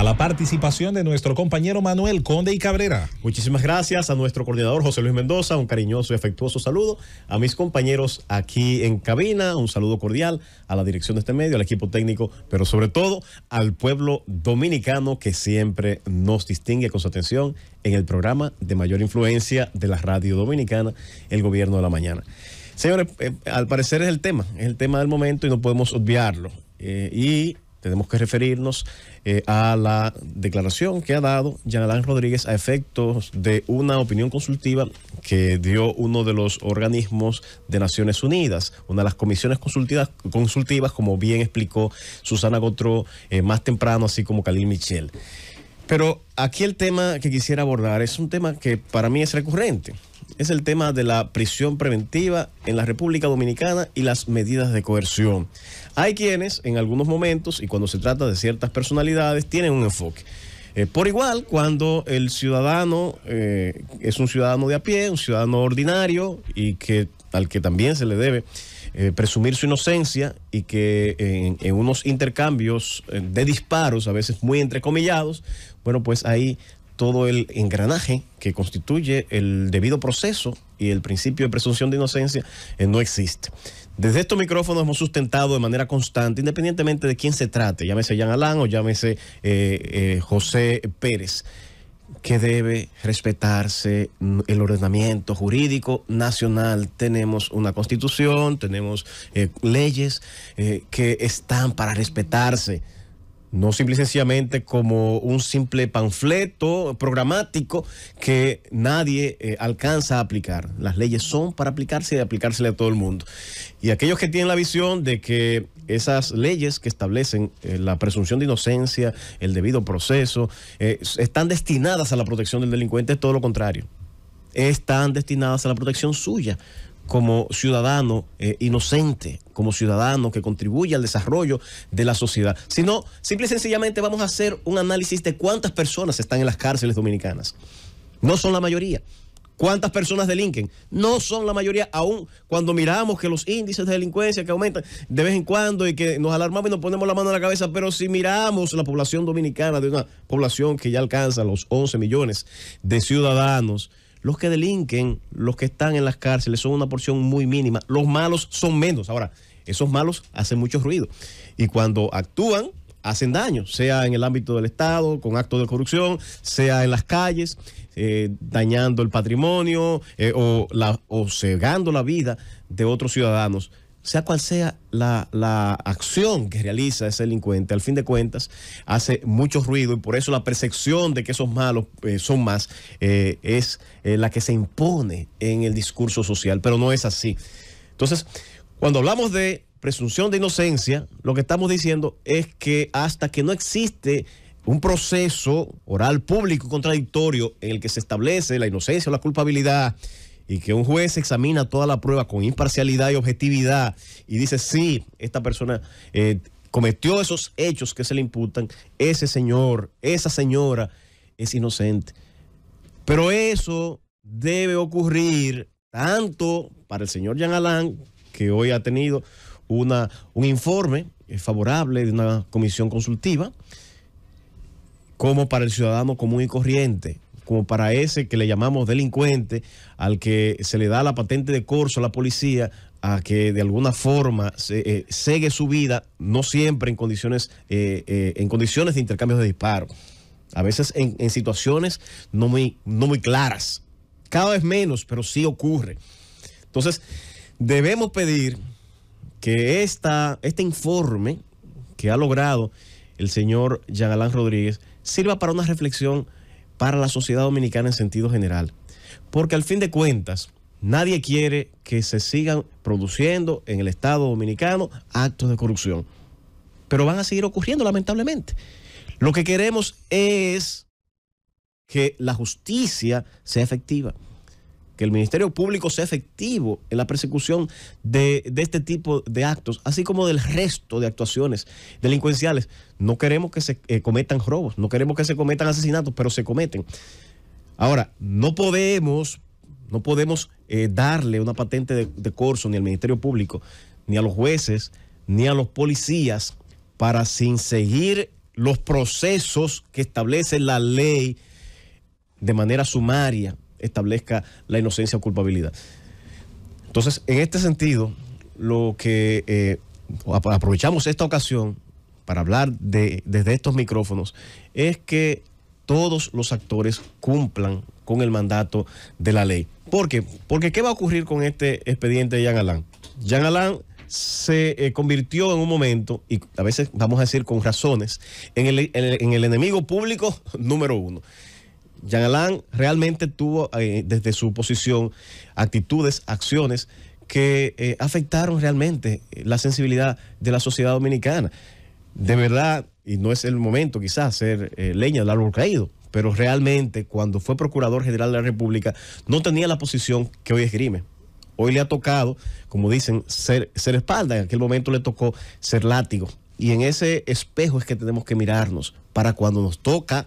a la participación de nuestro compañero Manuel Conde y Cabrera. Muchísimas gracias a nuestro coordinador José Luis Mendoza, un cariñoso y afectuoso saludo a mis compañeros aquí en cabina, un saludo cordial a la dirección de este medio, al equipo técnico, pero sobre todo al pueblo dominicano que siempre nos distingue con su atención en el programa de mayor influencia de la radio dominicana, el gobierno de la mañana. Señores, eh, al parecer es el tema, es el tema del momento y no podemos obviarlo. Eh, y tenemos que referirnos eh, a la declaración que ha dado Yanalán Rodríguez a efectos de una opinión consultiva que dio uno de los organismos de Naciones Unidas, una de las comisiones consultivas, consultivas como bien explicó Susana Gotró eh, más temprano, así como Khalil Michel. Pero aquí el tema que quisiera abordar es un tema que para mí es recurrente. Es el tema de la prisión preventiva en la República Dominicana y las medidas de coerción. Hay quienes en algunos momentos y cuando se trata de ciertas personalidades tienen un enfoque. Eh, por igual, cuando el ciudadano eh, es un ciudadano de a pie, un ciudadano ordinario y que al que también se le debe eh, presumir su inocencia y que en, en, unos intercambios de disparos, a veces muy entrecomillados, bueno, pues ahí todo el engranaje que constituye el debido proceso y el principio de presunción de inocencia eh, no existe. Desde estos micrófonos hemos sustentado de manera constante, independientemente de quién se trate, llámese Jean Alain o llámese eh, eh, José Pérez que debe respetarse el ordenamiento jurídico nacional. Tenemos una constitución, tenemos leyes que están para respetarse no simple y sencillamente como un simple panfleto programático que nadie eh, alcanza a aplicar. Las leyes son para aplicarse y aplicárselas a todo el mundo. Y aquellos que tienen la visión de que esas leyes que establecen eh, la presunción de inocencia, el debido proceso, eh, están destinadas a la protección del delincuente, es todo lo contrario. Están destinadas a la protección suya como ciudadano eh, inocente, como ciudadano que contribuye al desarrollo de la sociedad, sino simple y sencillamente vamos a hacer un análisis de cuántas personas están en las cárceles dominicanas. No son la mayoría. ¿Cuántas personas delinquen? No son la mayoría, aún cuando miramos que los índices de delincuencia que aumentan de vez en cuando y que nos alarmamos y nos ponemos la mano en la cabeza, pero si miramos la población dominicana, de una población que ya alcanza los 11 millones de ciudadanos, los que delinquen, los que están en las cárceles, son una porción muy mínima. Los malos son menos. Ahora, esos malos hacen mucho ruido. Y cuando actúan, hacen daño, sea en el ámbito del Estado, con actos de corrupción, sea en las calles, eh, dañando el patrimonio eh, o, la, o cegando la vida de otros ciudadanos sea cual sea la, acción que realiza ese delincuente, al fin de cuentas, hace mucho ruido y por eso la percepción de que esos malos eh, son más eh, es eh, la que se impone en el discurso social, pero no es así. Entonces, cuando hablamos de presunción de inocencia, lo que estamos diciendo es que hasta que no existe un proceso oral público contradictorio en el que se establece la inocencia o la culpabilidad y que un juez examina toda la prueba con imparcialidad y objetividad y dice, sí, esta persona eh, cometió esos hechos que se le imputan, ese señor, esa señora es inocente. Pero eso debe ocurrir tanto para el señor Jean Alain, que hoy ha tenido una, un informe favorable de una comisión consultiva, como para el ciudadano común y corriente como para ese que le llamamos delincuente, al que se le da la patente de corso a la policía, a que de alguna forma se, eh, segue su vida, no siempre en condiciones, eh, eh, en condiciones de intercambio de disparos, a veces en, situaciones no muy, no muy claras, cada vez menos, pero sí ocurre. Entonces, debemos pedir que este informe que ha logrado el señor Jean Rodríguez sirva para una reflexión para la sociedad dominicana en sentido general. Porque al fin de cuentas, nadie quiere que se sigan produciendo en el Estado dominicano actos de corrupción. Pero van a seguir ocurriendo, lamentablemente. Lo que queremos es que la justicia sea efectiva que el Ministerio Público sea efectivo en la persecución de, este tipo de actos, así como del resto de actuaciones delincuenciales. No queremos que se eh, cometan robos, no queremos que se cometan asesinatos, pero se cometen. Ahora, no podemos, no podemos eh, darle una patente de, de corso ni al Ministerio Público, ni a los jueces, ni a los policías para sin seguir los procesos que establece la ley de manera sumaria, establezca la inocencia o culpabilidad. Entonces, en este sentido, lo que eh, aprovechamos esta ocasión para hablar de, desde estos micrófonos es que todos los actores cumplan con el mandato de la ley. ¿Por qué? Porque ¿qué va a ocurrir con este expediente de Jean Alain? Jean Alain se eh, convirtió en un momento, y a veces vamos a decir con razones, en el enemigo público número uno. Jean Alain realmente tuvo eh, desde su posición actitudes, acciones que eh, afectaron realmente eh, la sensibilidad de la sociedad dominicana. De verdad, y no es el momento quizás ser leña del árbol caído, pero realmente cuando fue Procurador General de la República no tenía la posición que hoy esgrime. Hoy le ha tocado, como dicen, ser espalda, en aquel momento le tocó ser látigo. Y en ese espejo es que tenemos que mirarnos para cuando nos toca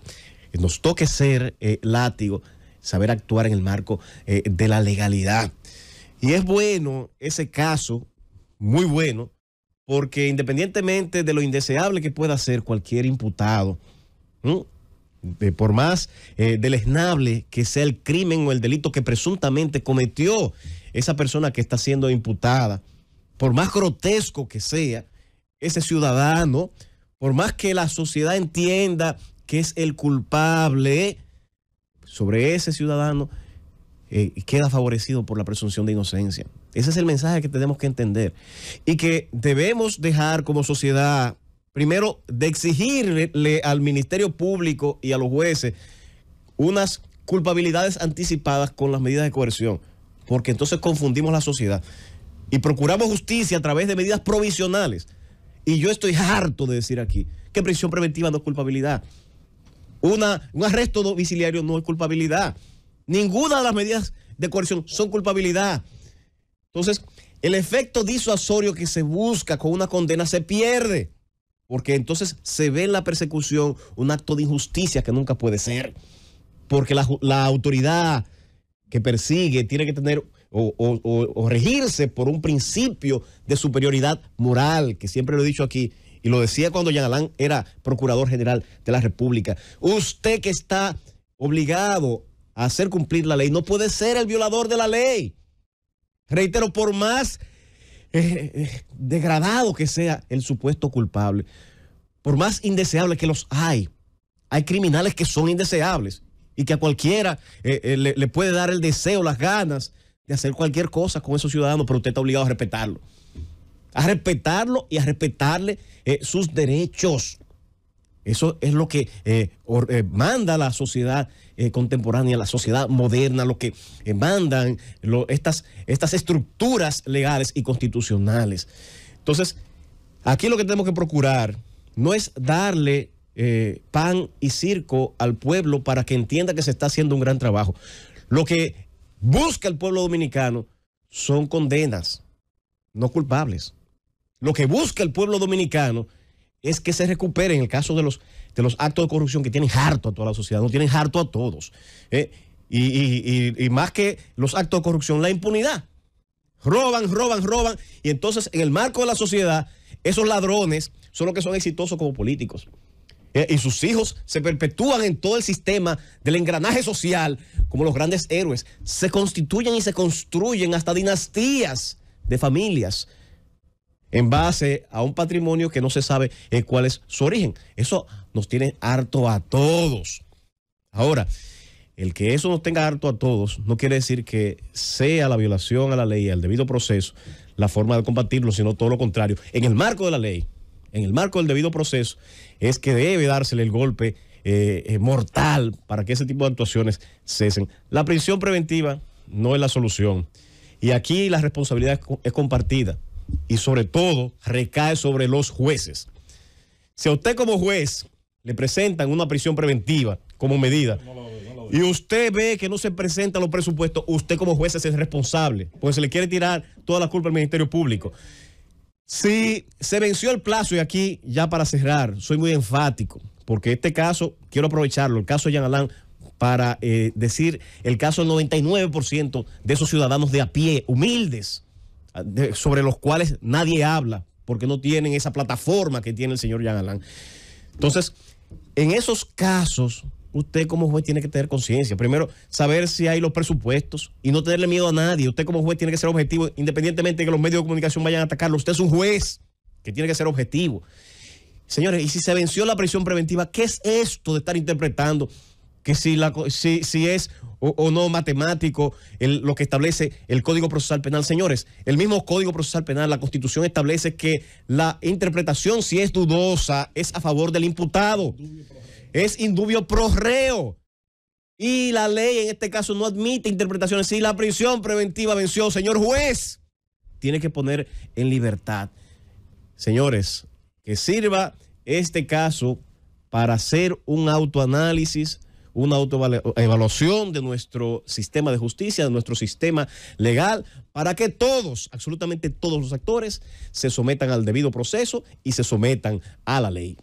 nos toque ser eh, látigo, saber actuar en el marco eh, de la legalidad. Y es bueno ese caso, muy bueno, porque independientemente de lo indeseable que pueda ser cualquier imputado, de, por más del eh, deleznable que sea el crimen o el delito que presuntamente cometió esa persona que está siendo imputada, por más grotesco que sea, ese ciudadano, por más que la sociedad entienda que es el culpable, sobre ese ciudadano eh, y queda favorecido por la presunción de inocencia. Ese es el mensaje que tenemos que entender y que debemos dejar como sociedad, primero, de exigirle al Ministerio Público y a los jueces unas culpabilidades anticipadas con las medidas de coerción, porque entonces confundimos la sociedad y procuramos justicia a través de medidas provisionales. Y yo estoy harto de decir aquí que prisión preventiva no es culpabilidad. Una, un arresto domiciliario no es culpabilidad. Ninguna de las medidas de coerción son culpabilidad. Entonces, el efecto disuasorio que se busca con una condena se pierde, porque entonces se ve en la persecución un acto de injusticia que nunca puede ser, porque la, autoridad que persigue tiene que tener o, regirse por un principio de superioridad moral, que siempre lo he dicho aquí, y lo decía cuando Jean Alain era procurador general de la República, usted que está obligado a hacer cumplir la ley no puede ser el violador de la ley. Reitero, por más eh, eh, degradado que sea el supuesto culpable, por más indeseable que los hay, hay criminales que son indeseables y que a cualquiera eh, le, le puede dar el deseo, las ganas de hacer cualquier cosa con esos ciudadanos, pero usted está obligado a respetarlo a respetarlo y a respetarle eh, sus derechos. Eso es lo que eh, eh, manda la sociedad contemporánea, la sociedad moderna, lo que mandan estas, estas estructuras legales y constitucionales. Entonces, aquí lo que tenemos que procurar no es darle pan y circo al pueblo para que entienda que se está haciendo un gran trabajo. Lo que busca el pueblo dominicano son condenas, no culpables. Lo que busca el pueblo dominicano es que se recupere en el caso de los, de los actos de corrupción que tienen harto a toda la sociedad, no tienen harto a todos. Eh, y, más que los actos de corrupción, la impunidad. Roban, roban, roban. Y entonces, en el marco de la sociedad, esos ladrones son los que son exitosos como políticos. Eh, y sus hijos se perpetúan en todo el sistema del engranaje social como los grandes héroes. Se constituyen y se construyen hasta dinastías de familias en base a un patrimonio que no se sabe eh, cuál es su origen. Eso nos tiene harto a todos. Ahora, el que eso nos tenga harto a todos no quiere decir que sea la violación a la ley, al debido proceso, la forma de combatirlo, sino todo lo contrario. En el marco de la ley, en el marco del debido proceso, es que debe dársele el golpe eh, eh, mortal para que ese tipo de actuaciones cesen. La prisión preventiva no es la solución. Y aquí la responsabilidad es compartida y sobre todo recae sobre los jueces. Si a usted como juez le presentan una prisión preventiva como medida y usted ve que no se presentan los presupuestos, usted como juez es responsable, porque se le quiere tirar toda la culpa al Ministerio Público. Si se venció el plazo, y aquí ya para cerrar, soy muy enfático, porque este caso, quiero aprovecharlo, el caso de Jean Alain, para eh, decir el caso del 99% de esos ciudadanos de a pie, humildes, sobre los cuales nadie habla, porque no tienen esa plataforma que tiene el señor Jean Alain. Entonces, en esos casos, usted como juez tiene que tener conciencia. Primero, saber si hay los presupuestos y no tenerle miedo a nadie. Usted como juez tiene que ser objetivo, independientemente de que los medios de comunicación vayan a atacarlo. Usted es un juez que tiene que ser objetivo. Señores, y si se venció la prisión preventiva, ¿qué es esto de estar interpretando que si, la, si, es o, no matemático lo que establece el Código Procesal Penal. Señores, el mismo Código Procesal Penal, la Constitución establece que la interpretación, si es dudosa, es a favor del imputado. Es indubio pro Y la ley en este caso no admite interpretaciones. Si la prisión preventiva venció, señor juez, tiene que poner en libertad. Señores, que sirva este caso para hacer un autoanálisis una autoevaluación de nuestro sistema de justicia, de nuestro sistema legal, para que todos, absolutamente todos los actores, se sometan al debido proceso y se sometan a la ley.